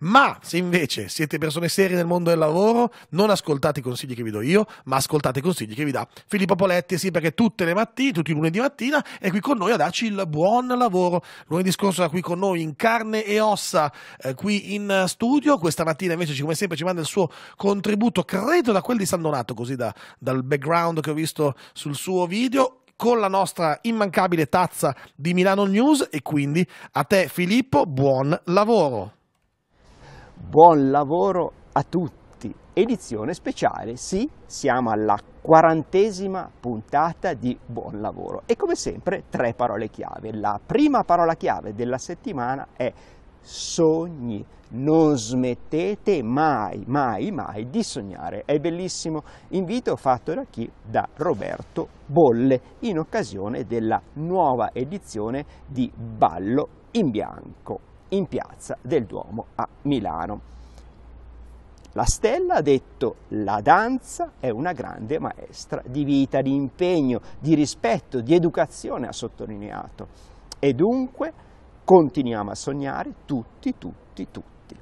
Ma se invece siete persone serie nel mondo del lavoro, non ascoltate i consigli che vi do io, ma ascoltate i consigli che vi dà Filippo Poletti, sì, perché tutte le mattine, tutti i lunedì mattina è qui con noi a darci il buon lavoro. Lunedì scorso era qui con noi in carne e ossa, eh, qui in studio, questa mattina invece come sempre ci manda il suo contributo, credo da quel di San Donato, così da, dal background che ho visto sul suo video con la nostra immancabile tazza di Milano News e quindi a te Filippo buon lavoro. Buon lavoro a tutti! Edizione speciale, sì, siamo alla quarantesima puntata di Buon Lavoro e come sempre tre parole chiave. La prima parola chiave della settimana è sogni. Non smettete mai, mai, mai di sognare. È bellissimo invito fatto da chi? Da Roberto Bolle in occasione della nuova edizione di Ballo in Bianco in piazza del Duomo a Milano. La stella ha detto la danza è una grande maestra di vita, di impegno, di rispetto, di educazione, ha sottolineato. E dunque continuiamo a sognare tutti, tutti, tutti.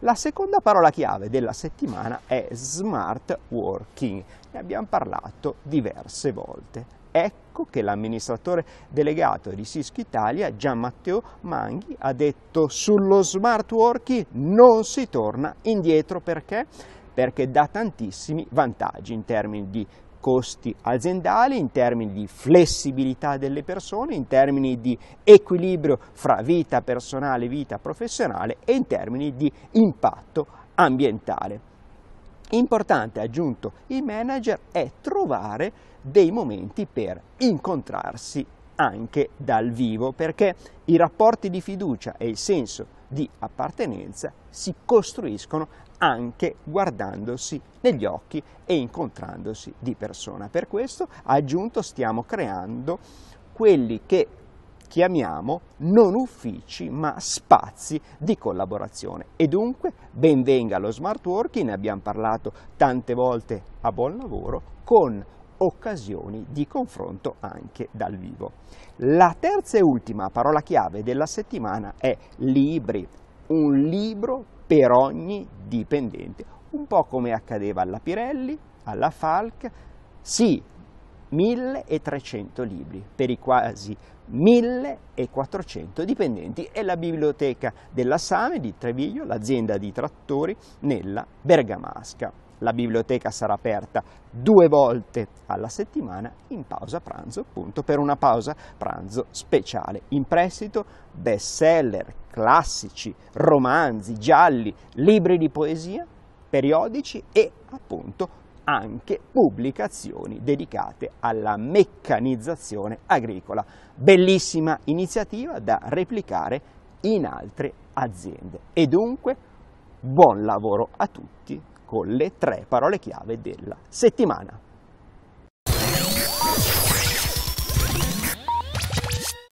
La seconda parola chiave della settimana è smart working, ne abbiamo parlato diverse volte. Ecco che l'amministratore delegato di Sischi Italia, Gian Matteo Manghi, ha detto sullo smart working non si torna indietro perché? Perché dà tantissimi vantaggi in termini di costi aziendali, in termini di flessibilità delle persone, in termini di equilibrio fra vita personale e vita professionale e in termini di impatto ambientale importante aggiunto i manager è trovare dei momenti per incontrarsi anche dal vivo perché i rapporti di fiducia e il senso di appartenenza si costruiscono anche guardandosi negli occhi e incontrandosi di persona. Per questo, aggiunto, stiamo creando quelli che chiamiamo non uffici ma spazi di collaborazione. E dunque benvenga lo smart working, ne abbiamo parlato tante volte a buon lavoro, con occasioni di confronto anche dal vivo. La terza e ultima parola chiave della settimana è libri, un libro per ogni dipendente, un po' come accadeva alla Pirelli, alla Falc, sì, 1300 libri per i quasi 1400 dipendenti e la biblioteca della Same di Treviglio, l'azienda di trattori nella Bergamasca. La biblioteca sarà aperta due volte alla settimana in pausa pranzo, appunto per una pausa pranzo speciale. In prestito bestseller, classici, romanzi, gialli, libri di poesia, periodici e appunto anche pubblicazioni dedicate alla meccanizzazione agricola. Bellissima iniziativa da replicare in altre aziende. E dunque buon lavoro a tutti con le tre parole chiave della settimana.